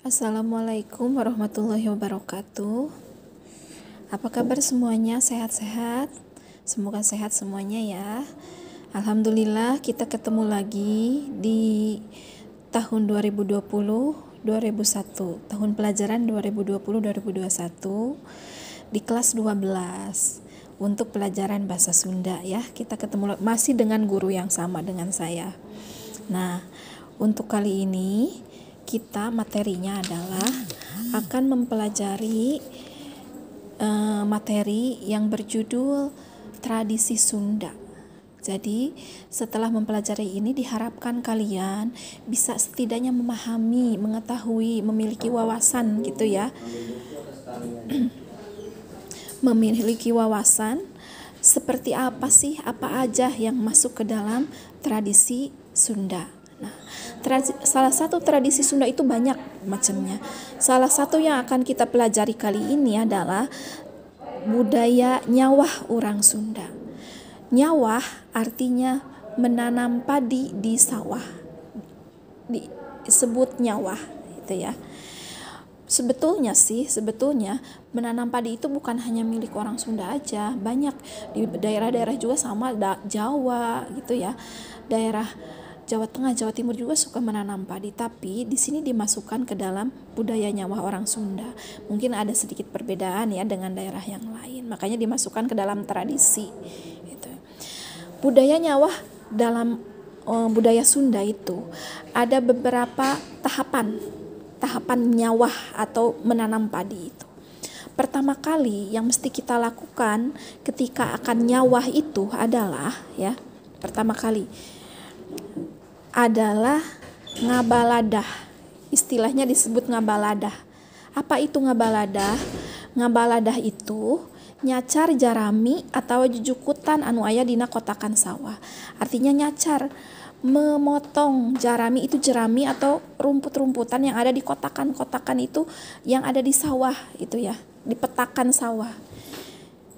Assalamualaikum warahmatullahi wabarakatuh. Apa kabar semuanya? Sehat-sehat? Semoga sehat semuanya ya. Alhamdulillah kita ketemu lagi di tahun 2020 2001, tahun pelajaran 2020 2021 di kelas 12 untuk pelajaran bahasa Sunda ya. Kita ketemu masih dengan guru yang sama dengan saya. Nah, untuk kali ini kita materinya adalah akan mempelajari uh, materi yang berjudul tradisi Sunda. Jadi, setelah mempelajari ini, diharapkan kalian bisa setidaknya memahami, mengetahui, memiliki wawasan, gitu ya, memiliki wawasan seperti apa sih, apa aja yang masuk ke dalam tradisi Sunda. Nah, salah satu tradisi Sunda itu banyak macamnya. Salah satu yang akan kita pelajari kali ini adalah budaya nyawah orang Sunda. Nyawah artinya menanam padi di sawah. Disebut nyawah gitu ya. Sebetulnya sih, sebetulnya menanam padi itu bukan hanya milik orang Sunda aja, banyak di daerah-daerah juga sama da Jawa gitu ya. Daerah Jawa Tengah, Jawa Timur juga suka menanam padi, tapi di sini dimasukkan ke dalam budaya nyawa orang Sunda. Mungkin ada sedikit perbedaan ya dengan daerah yang lain, makanya dimasukkan ke dalam tradisi. Gitu. Budaya nyawa dalam eh, budaya Sunda itu ada beberapa tahapan, tahapan nyawa atau menanam padi itu pertama kali yang mesti kita lakukan ketika akan nyawa itu adalah ya pertama kali adalah ngabaladah. Istilahnya disebut ngabaladah. Apa itu ngabaladah? Ngabaladah itu nyacar jarami atau jujukutan anu ayah dina kotakan sawah. Artinya nyacar memotong jarami itu jerami atau rumput-rumputan yang ada di kotakan-kotakan itu yang ada di sawah itu ya, di petakan sawah.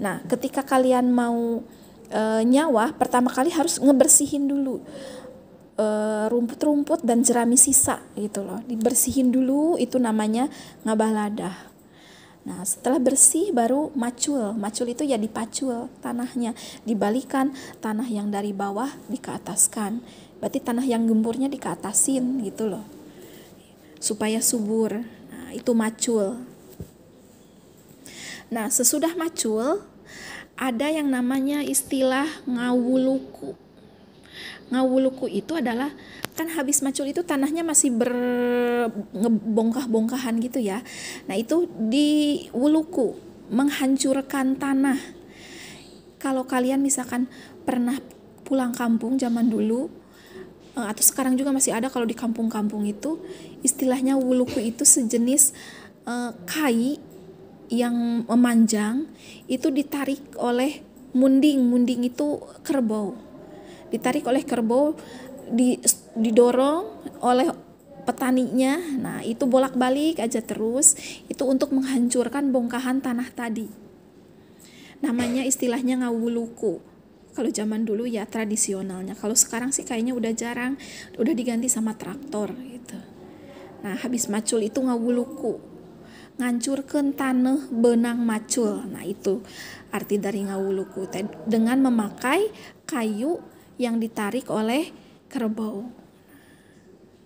Nah, ketika kalian mau e, nyawah, pertama kali harus ngebersihin dulu. Eh, rumput-rumput dan jerami sisa gitu loh. Dibersihin dulu itu namanya ngabah Nah, setelah bersih baru macul. Macul itu ya dipacul tanahnya, dibalikan tanah yang dari bawah dikeataskan. Berarti tanah yang gemburnya dikeatasin gitu loh. Supaya subur. Nah, itu macul. Nah, sesudah macul ada yang namanya istilah ngawuluku Ngawuluku itu adalah kan habis macul itu tanahnya masih ber ngebongkah-bongkahan gitu ya. Nah, itu di Wuluku menghancurkan tanah. Kalau kalian misalkan pernah pulang kampung zaman dulu eh, atau sekarang juga masih ada kalau di kampung-kampung itu istilahnya wuluku itu sejenis uh, eh, kai yang memanjang itu ditarik oleh munding munding itu kerbau ditarik oleh kerbau didorong oleh petaninya nah itu bolak-balik aja terus itu untuk menghancurkan bongkahan tanah tadi namanya istilahnya ngawuluku kalau zaman dulu ya tradisionalnya kalau sekarang sih kayaknya udah jarang udah diganti sama traktor gitu nah habis macul itu ngawuluku ngancurkan tanah benang macul nah itu arti dari ngawuluku dengan memakai kayu yang ditarik oleh kerbau.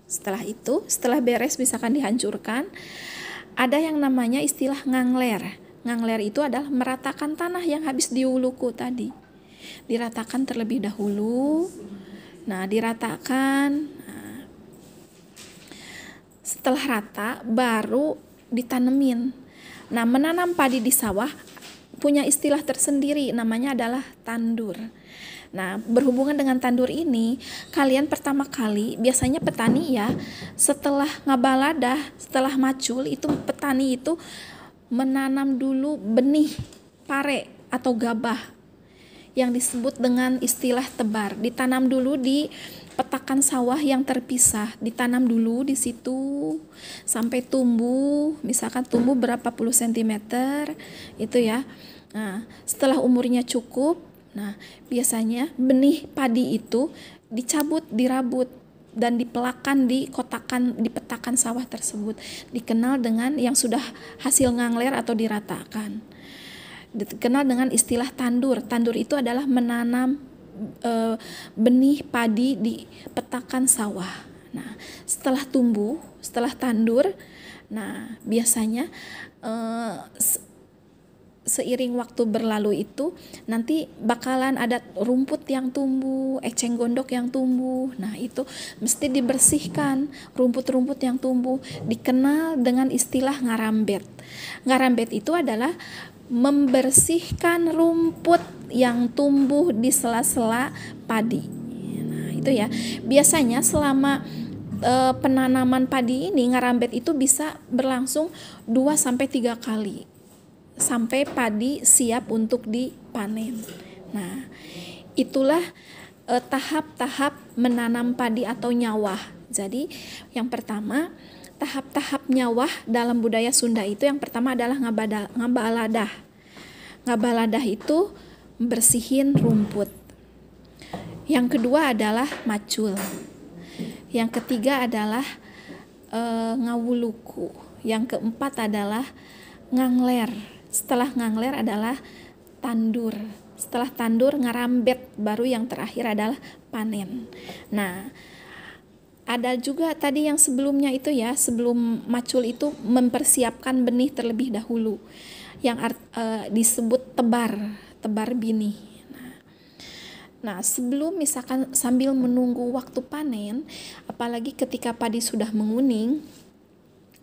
Setelah itu, setelah beres misalkan dihancurkan, ada yang namanya istilah ngangler. Ngangler itu adalah meratakan tanah yang habis diuluku tadi. Diratakan terlebih dahulu. Nah, diratakan. Nah, setelah rata, baru ditanemin. Nah, menanam padi di sawah punya istilah tersendiri namanya adalah tandur. Nah, berhubungan dengan tandur ini, kalian pertama kali biasanya petani ya, setelah ngabalada, setelah macul itu petani itu menanam dulu benih pare atau gabah yang disebut dengan istilah tebar. Ditanam dulu di petakan sawah yang terpisah, ditanam dulu di situ sampai tumbuh, misalkan tumbuh berapa puluh sentimeter itu ya. Nah, setelah umurnya cukup, nah biasanya benih padi itu dicabut, dirabut dan dipelakan di kotakan di petakan sawah tersebut dikenal dengan yang sudah hasil ngangler atau diratakan dikenal dengan istilah tandur. Tandur itu adalah menanam e, benih padi di petakan sawah. Nah, setelah tumbuh, setelah tandur, nah biasanya e, seiring waktu berlalu itu nanti bakalan ada rumput yang tumbuh, eceng gondok yang tumbuh. Nah, itu mesti dibersihkan rumput-rumput yang tumbuh dikenal dengan istilah ngarambet. Ngarambet itu adalah membersihkan rumput yang tumbuh di sela-sela padi. Nah, itu ya. Biasanya selama e, penanaman padi ini ngarambet itu bisa berlangsung 2 sampai 3 kali sampai padi siap untuk dipanen. Nah, itulah eh, tahap-tahap e, menanam padi atau nyawah. Jadi, yang pertama tahap-tahap nyawah dalam budaya Sunda itu yang pertama adalah ngabada, ngabaladah. Ngabaladah itu bersihin rumput. Yang kedua adalah macul. Yang ketiga adalah e, ngawuluku. Yang keempat adalah ngangler. Setelah ngangler adalah tandur. Setelah tandur ngarambet baru yang terakhir adalah panen. Nah, ada juga tadi yang sebelumnya itu ya sebelum macul itu mempersiapkan benih terlebih dahulu yang art, e, disebut tebar tebar benih nah, nah, sebelum misalkan sambil menunggu waktu panen apalagi ketika padi sudah menguning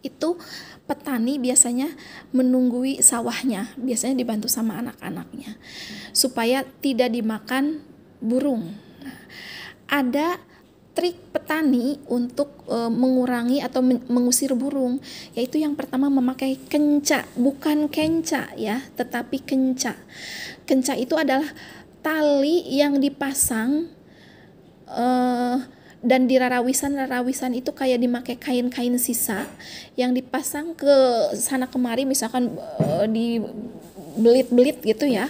itu petani biasanya menunggui sawahnya biasanya dibantu sama anak-anaknya supaya tidak dimakan burung nah, ada trik petani untuk e, mengurangi atau mengusir burung yaitu yang pertama memakai kenca bukan kenca ya tetapi kenca kenca itu adalah tali yang dipasang e, dan di rarawisan rarawisan itu kayak dimakai kain-kain sisa yang dipasang ke sana kemari misalkan e, di belit-belit gitu ya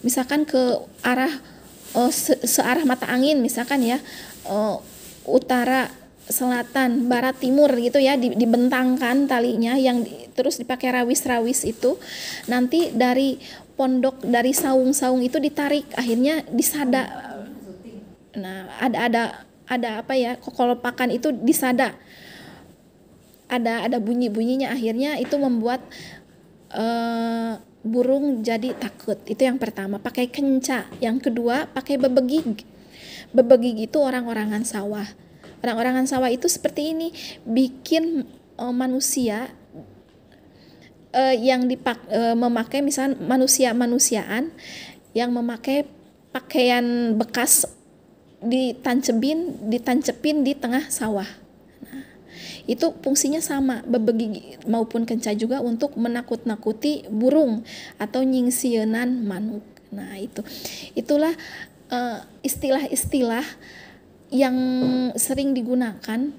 misalkan ke arah uh, se searah mata angin misalkan ya uh, utara selatan barat timur gitu ya dibentangkan talinya yang di, terus dipakai rawis-rawis itu nanti dari pondok dari saung-saung itu ditarik akhirnya disada nah ada ada ada apa ya kokolopakan itu disada ada ada bunyi bunyinya akhirnya itu membuat uh, burung jadi takut. Itu yang pertama, pakai kenca. Yang kedua, pakai bebegig. Bebegig itu orang-orangan sawah. Orang-orangan sawah itu seperti ini, bikin uh, manusia uh, yang dipak uh, memakai misalnya manusia-manusiaan yang memakai pakaian bekas ditancepin ditancepin di tengah sawah itu fungsinya sama bebegi maupun kenca juga untuk menakut-nakuti burung atau nyingsienan manuk nah itu itulah eh, istilah-istilah uh, yang sering digunakan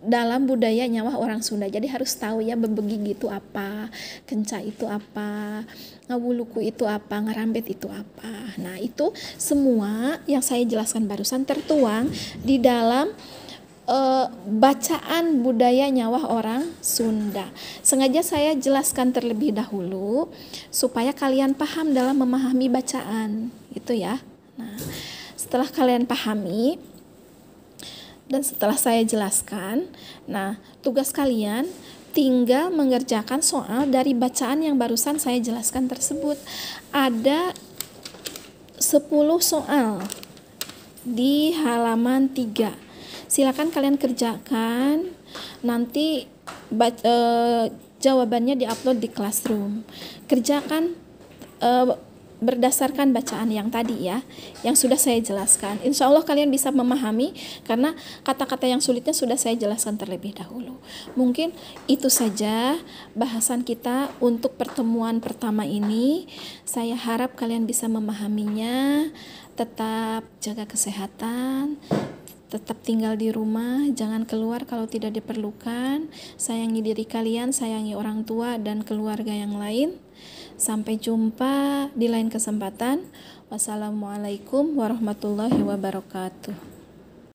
dalam budaya nyawa orang Sunda. Jadi harus tahu ya bebegi itu apa, kenca itu apa, ngawuluku itu apa, ngerambet itu apa. Nah, itu semua yang saya jelaskan barusan tertuang di dalam e, bacaan budaya nyawa orang Sunda. Sengaja saya jelaskan terlebih dahulu supaya kalian paham dalam memahami bacaan, gitu ya. Nah, setelah kalian pahami dan setelah saya jelaskan, nah tugas kalian tinggal mengerjakan soal dari bacaan yang barusan saya jelaskan tersebut. Ada 10 soal di halaman 3 silakan kalian kerjakan nanti but, uh, eh, jawabannya diupload di classroom kerjakan uh, berdasarkan bacaan yang tadi ya, yang sudah saya jelaskan. Insya Allah kalian bisa memahami karena kata-kata yang sulitnya sudah saya jelaskan terlebih dahulu. Mungkin itu saja bahasan kita untuk pertemuan pertama ini. Saya harap kalian bisa memahaminya. Tetap jaga kesehatan, tetap tinggal di rumah, jangan keluar kalau tidak diperlukan. Sayangi diri kalian, sayangi orang tua dan keluarga yang lain. Sampai jumpa di lain kesempatan. Wassalamualaikum warahmatullahi wabarakatuh.